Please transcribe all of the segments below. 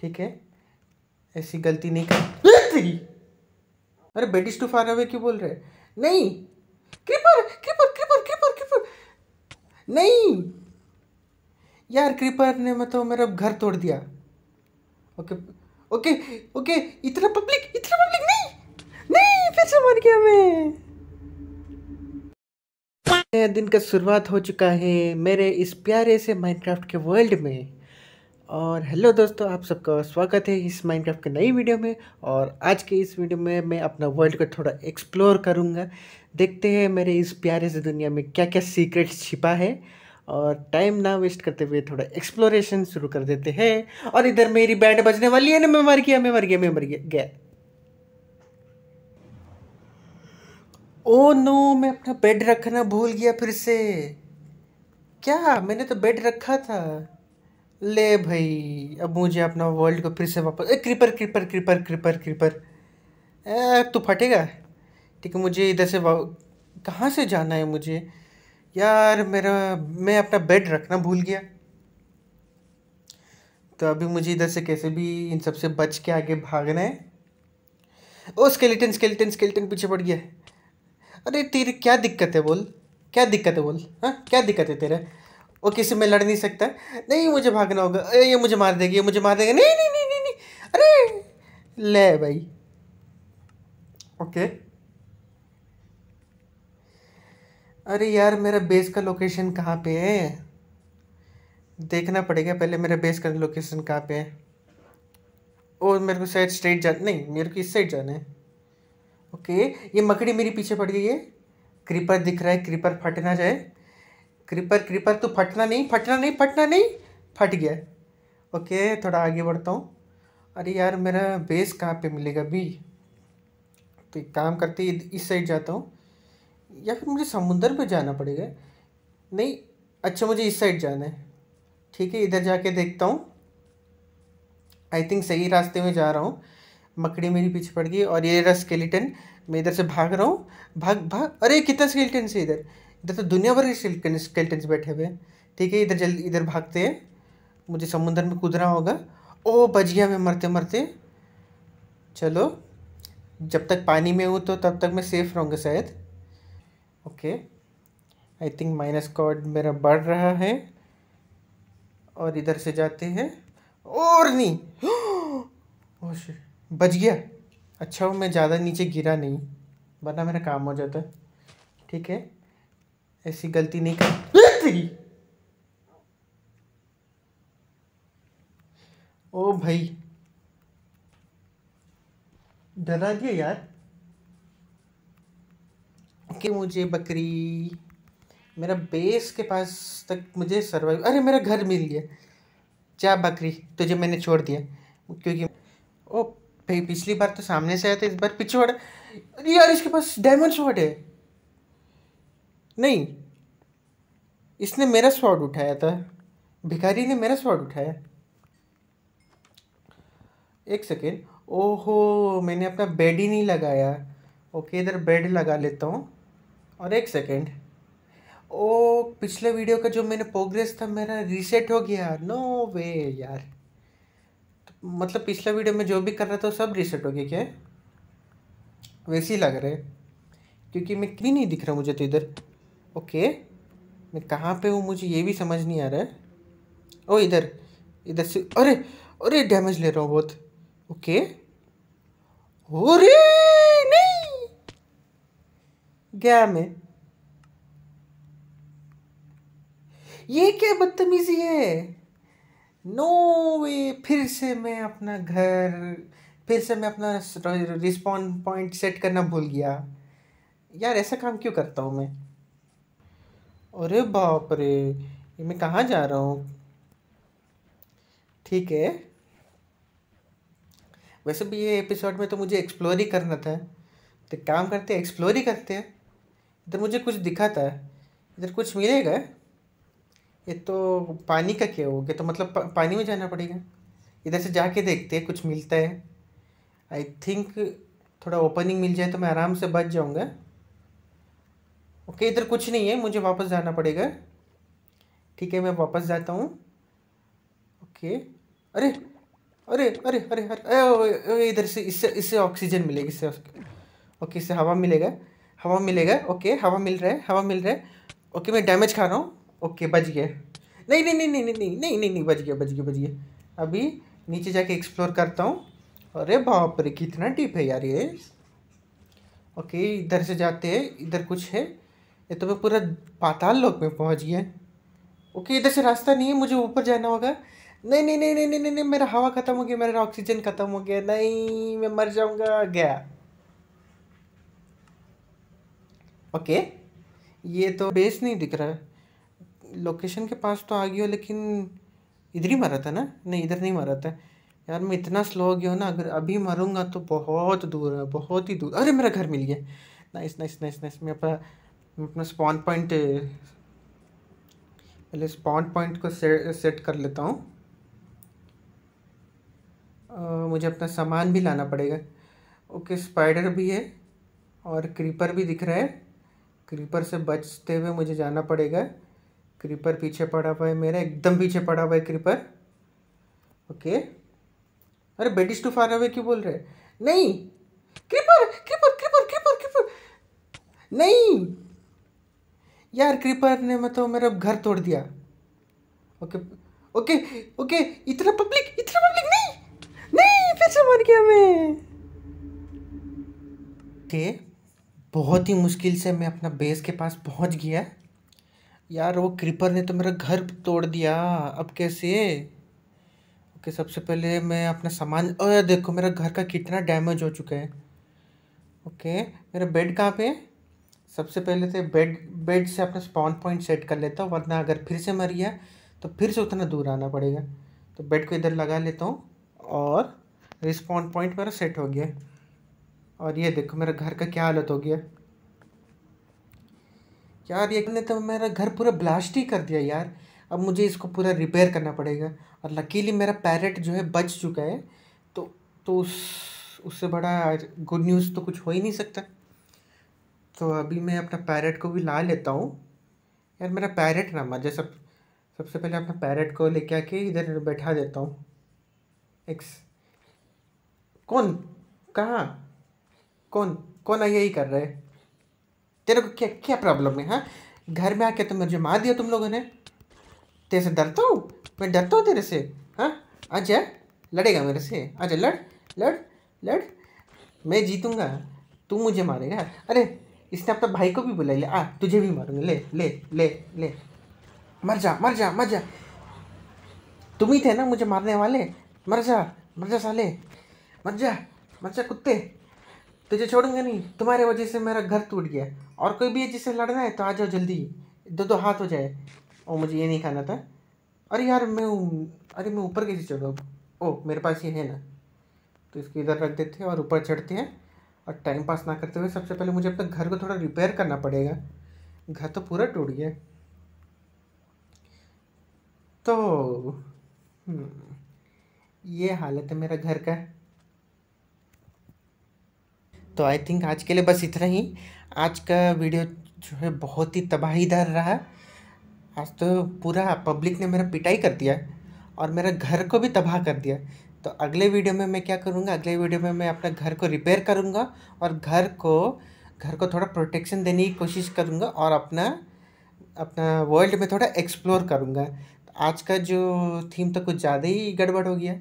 ठीक है ऐसी गलती नहीं कर तेरी अरे बेटिस टू फार अवे क्यों बोल रहे नहीं creeper creeper creeper creeper creeper नहीं यार क्रीपर ने मतलब मेरा घर तोड़ दिया ओके ओके ओके इतना पब्लिक इतना पब्लिक नहीं नहीं फिर से मर गया मैं दिन का शुरुआत हो चुका है मेरे इस प्यारे से माइनक्राफ्ट के वर्ल्ड में और हेलो दोस्तों आप सबका स्वागत है इस माइनक्राफ्ट के नई वीडियो में और आज के इस वीडियो में मैं अपना वर्ल्ड को थोड़ा एक्सप्लोर करूँगा देखते हैं मेरे इस प्यारे से दुनिया में क्या क्या सीक्रेट छिपा है और टाइम ना वेस्ट करते हुए थोड़ा एक्सप्लोरेशन शुरू कर देते हैं और इधर मेरी बैंड बजने वाली है ना मैं मर गया मैं मर गया मैं मर गया गया ओ oh नो मैं अपना बेड रखना भूल गया फिर से क्या मैंने तो बेड रखा था ले भाई अब मुझे अपना वर्ल्ड को फिर से वापस ए creeper creeper creeper creeper creeper ए तो फटेगा ठीक है मुझे इधर से कहाँ से जाना है मुझे यार मेरा मैं अपना बेड रखना भूल गया तो अभी मुझे इधर से कैसे भी इन सब से बच के आगे भागना है ओ स्केलेटन स्केलेटन स्केलेटन पीछे पड़ गया अरे तेरी क्या दिक्कत है बोल क्या दिक्कत है बोल हाँ क्या दिक्कत है तेरा वो किसी में लड़ नहीं सकता नहीं मुझे भागना होगा अरे ये मुझे मार देगी ये मुझे मार देगा नहीं नहीं नहीं नहीं, नहीं। अरे ले भाई ओके अरे यार मेरा बेस का लोकेशन कहाँ पे है देखना पड़ेगा पहले मेरा बेस का लोकेशन कहाँ पे है और मेरे को शायद स्ट्रेट जाना नहीं मेरे को इस साइड जाना है ओके ये मकड़ी मेरी पीछे पड़ गई है क्रीपर दिख रहा है क्रीपर फट ना जाए क्रीपर क्रीपर तो फटना नहीं फटना नहीं फटना नहीं फट गया ओके थोड़ा आगे बढ़ता हूँ अरे यार मेरा बेस कहाँ पे मिलेगा भी तो एक काम करते इस साइड जाता हूँ या फिर मुझे समुंदर पे जाना पड़ेगा नहीं अच्छा मुझे इस साइड जाना है ठीक है इधर जाके देखता हूँ आई थिंक सही रास्ते में जा रहा हूँ मकड़ी मेरी पीछे पड़ गई और ये रहा स्केलेटन मैं इधर से भाग रहा हूँ भाग भाग अरे कितना स्केलेटन से इधर इधर तो दुनिया भर के स्केल्टन बैठे हुए ठीक है इधर जल्दी इधर भागते हैं मुझे समुंदर में कूदना होगा ओ बजिया गया मरते मरते चलो जब तक पानी में हूँ तो तब तक मैं सेफ रहूँगा शायद okay I think minus coord मेरा बढ़ रहा है और इधर से जाते हैं और नहीं ओह बच गया अच्छा वो मैं ज़्यादा नीचे गिरा नहीं वरना मेरा काम हो जाता ठीक है ऐसी गलती नहीं कर ओ भाई डरा दिया यार कि मुझे बकरी मेरा बेस के पास तक मुझे सर्वाइव अरे मेरा घर मिल गया जा बकरी तुझे मैंने छोड़ दिया क्योंकि ओ भाई पिछली बार तो सामने से आया था इस बार पिछवाड़ यार इसके पास डायमंड शॉट है नहीं इसने मेरा स्वाड उठाया था भिखारी ने मेरा स्वाड उठाया एक सेकेंड ओहो मैंने अपना बेड ही नहीं लगाया ओके इधर बेड लगा लेता हूँ और एक सेकेंड ओ पिछले वीडियो का जो मैंने प्रोग्रेस था मेरा रीसेट हो गया नो वे यार तो मतलब पिछले वीडियो में जो भी कर रहा था सब रीसेट हो गया क्या वैसे ही लग रहा है क्योंकि मैं क्यों नहीं दिख रहा मुझे तो इधर ओके मैं कहाँ पे हूँ मुझे ये भी समझ नहीं आ रहा है ओ इधर इधर से अरे अरे डैमेज ले रहा हूँ बहुत ओके अरे नहीं गया मैं ये क्या बदतमीजी है नो वे फिर से मैं अपना घर फिर से मैं अपना रिस्पॉन्ड पॉइंट सेट करना भूल गया यार ऐसा काम क्यों करता हूँ मैं अरे बाप रे ये मैं कहाँ जा रहा हूँ ठीक है वैसे भी ये एपिसोड में तो मुझे एक्सप्लोर ही करना था तो काम करते हैं एक्सप्लोर ही करते हैं इधर मुझे कुछ दिखा था इधर कुछ मिलेगा ये तो पानी का क्या हो गया तो मतलब पा, पानी में जाना पड़ेगा इधर से जाके देखते हैं कुछ मिलता है आई थिंक थोड़ा ओपनिंग मिल जाए तो मैं आराम से बच जाऊँगा ओके इधर कुछ नहीं है मुझे वापस जाना पड़ेगा ठीक है मैं वापस जाता हूँ ओके अरे अरे अरे अरे अरे इधर से इससे इससे ऑक्सीजन मिलेगी इससे ओके इससे हवा मिलेगा हवा मिलेगा ओके हवा मिल रहा है हवा मिल रहा है ओके मैं डैमेज खा रहा हूँ ओके बच गया नहीं नहीं नहीं नहीं नहीं नहीं नहीं नहीं नहीं बच गया बच गया बच गया अभी नीचे जाके एक्सप्लोर करता हूँ अरे बाप रे कितना डीप है यार ये ओके इधर से जाते हैं इधर कुछ है ये तो मैं पूरा पाताल लोक में पहुंच गया ओके इधर से रास्ता नहीं है मुझे ऊपर जाना होगा नहीं नहीं नहीं नहीं नहीं नहीं मेरा हवा ख़त्म हो गया मेरा ऑक्सीजन ख़त्म हो गया नहीं मैं मर जाऊंगा गया ओके ये तो बेस नहीं दिख रहा है लोकेशन के पास तो आ गई हो लेकिन इधर ही मरा था ना नहीं इधर नहीं मरा था यार मैं इतना स्लो हो गया हूँ ना अगर अभी मरूंगा तो बहुत दूर है बहुत ही दूर अरे मेरा घर मिल गया नाइस नाइस नाइस नाइस मैं अपना अपना स्पॉन पॉइंट पहले स्पॉन पॉइंट को से, सेट कर लेता हूँ मुझे अपना सामान भी लाना पड़ेगा ओके स्पाइडर भी है और क्रीपर भी दिख रहा है क्रीपर से बचते हुए मुझे जाना पड़ेगा क्रीपर पीछे पड़ा हुआ है मेरा एकदम पीछे पड़ा हुआ है क्रीपर ओके अरे बेटिस टू फार अवे क्यों बोल रहे नहीं creeper creeper creeper creeper creeper नहीं यार क्रीपर ने मतलब मेरा घर तोड़ दिया ओके ओके ओके इतना पब्लिक इतना पब्लिक नहीं नहीं फिर से मर गया मैं के बहुत ही मुश्किल से मैं अपना बेस के पास पहुंच गया यार वो क्रीपर ने तो मेरा घर तोड़ दिया अब कैसे ओके सबसे पहले मैं अपना सामान और देखो मेरा घर का कितना डैमेज हो चुका है ओके मेरा बेड कहाँ पे है सबसे पहले से बेड बेड से अपना स्पॉन पॉइंट सेट कर लेता हूँ वरना अगर फिर से मर गया तो फिर से उतना दूर आना पड़ेगा तो बेड को इधर लगा लेता हूँ और रिस्पॉन्ड पॉइंट मेरा सेट हो गया और ये देखो मेरा घर का क्या हालत हो गया यार ये ने तो मेरा घर पूरा ब्लास्ट ही कर दिया यार अब मुझे इसको पूरा रिपेयर करना पड़ेगा और लकीली मेरा पैरेट जो है बच चुका है तो तो उस उससे बड़ा गुड न्यूज़ तो कुछ हो ही नहीं सकता तो अभी मैं अपना पैरेट को भी ला लेता हूँ यार मेरा पैरेट ना मजा सब सबसे पहले अपना पैरेट को लेके आके इधर बैठा देता हूँ एक्स कौन कहाँ कौन कौन यही कर रहे है तेरे को क्या क्या प्रॉब्लम है हाँ घर में आके तो मुझे मार दिया तुम लोगों ने तेरे से डरता हूँ मैं डरता हूँ तेरे से हाँ अच्छा लड़ेगा मेरे से अच्छा लड़ लड़ लड़ मैं जीतूँगा तू मुझे मारेगा अरे इसने अपने भाई को भी बुलाई लिया आ तुझे भी मारूंगे ले ले ले ले मर जा मर जा मर जा तुम ही थे ना मुझे मारने वाले मर जा मर जा साले मर जा मर जा कुत्ते तुझे छोड़ूंगा नहीं तुम्हारे वजह से मेरा घर टूट गया और कोई भी है जिसे लड़ना है तो आ जाओ जल्दी दो दो हाथ हो जाए ओ मुझे ये नहीं खाना था अरे यार मैं अरे मैं ऊपर कैसे चढ़ूँ ओ मेरे पास ये है ना तो इसको इधर रख देते हैं और ऊपर चढ़ते हैं और टाइम पास ना करते हुए सबसे पहले मुझे अपने घर को थोड़ा रिपेयर करना पड़ेगा घर तो पूरा टूट गया तो हम्म, ये हालत है मेरा घर का तो आई थिंक आज के लिए बस इतना ही आज का वीडियो जो है बहुत ही तबाहीदार रहा आज तो पूरा पब्लिक ने मेरा पिटाई कर दिया और मेरा घर को भी तबाह कर दिया तो अगले वीडियो में मैं क्या करूँगा अगले वीडियो में मैं अपने घर को रिपेयर करूँगा और घर को घर को थोड़ा प्रोटेक्शन देने की कोशिश करूँगा और अपना अपना वर्ल्ड में थोड़ा एक्सप्लोर करूँगा तो आज का जो थीम तो कुछ ज़्यादा ही गड़बड़ हो गया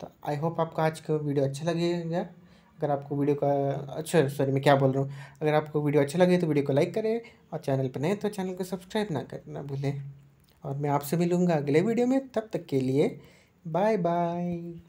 तो आई होप आपको आज का वीडियो अच्छा लगेगा अगर आपको वीडियो का अच्छा सॉरी मैं क्या बोल रहा हूँ अगर आपको वीडियो अच्छा लगे तो वीडियो को लाइक करें और चैनल पर नहीं तो चैनल को सब्सक्राइब ना करना भूलें और मैं आपसे मिलूँगा अगले वीडियो में तब तक के लिए Bye bye.